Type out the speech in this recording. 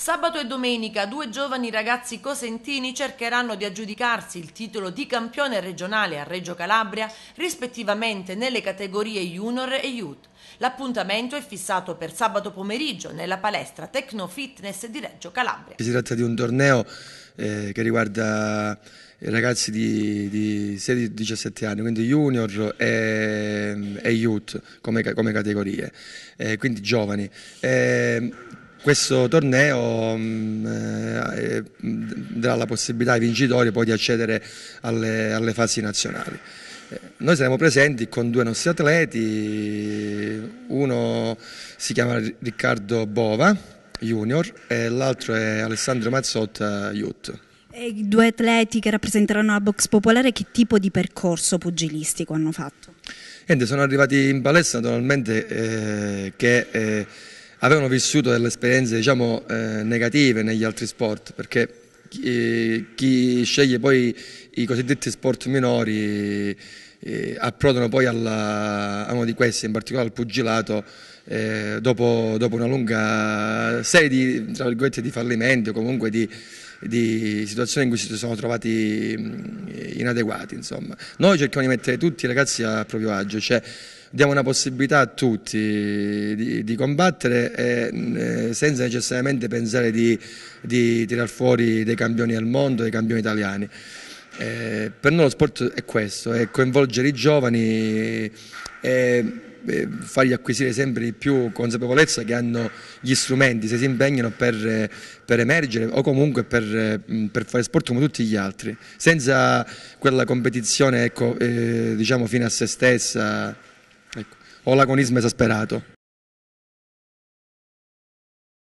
Sabato e domenica due giovani ragazzi cosentini cercheranno di aggiudicarsi il titolo di campione regionale a Reggio Calabria, rispettivamente nelle categorie junior e youth. L'appuntamento è fissato per sabato pomeriggio nella palestra Tecno Fitness di Reggio Calabria. Si tratta di un torneo eh, che riguarda eh, ragazzi di, di 16-17 anni, quindi junior e, e youth come, come categorie, eh, quindi giovani. Eh, questo torneo mh, mm, eh, eh, mm, darà la possibilità ai vincitori poi di accedere alle, alle fasi nazionali. Eh, noi saremo presenti con due nostri atleti, uno si chiama Riccardo Bova Junior e l'altro è Alessandro Mazzotta Youth. E due atleti che rappresenteranno la box popolare, che tipo di percorso pugilistico hanno fatto? Niente, sono arrivati in palestra naturalmente eh, che avevano vissuto delle esperienze diciamo, eh, negative negli altri sport, perché eh, chi sceglie poi i cosiddetti sport minori eh, approdano poi alla, a uno di questi, in particolare al pugilato, eh, dopo, dopo, una lunga serie di, di fallimenti o comunque di di situazioni in cui si sono trovati inadeguati. Insomma. Noi cerchiamo di mettere tutti i ragazzi a proprio agio, cioè diamo una possibilità a tutti di, di combattere eh, senza necessariamente pensare di, di tirar fuori dei campioni al mondo, dei campioni italiani. Eh, per noi lo sport è questo, è coinvolgere i giovani e fargli acquisire sempre di più consapevolezza che hanno gli strumenti, se si impegnano per, per emergere o comunque per, mm, per, fare sport come tutti gli altri, senza quella competizione ecco, eh, diciamo fino a se stessa. Ecco, o l'agonismo esasperato.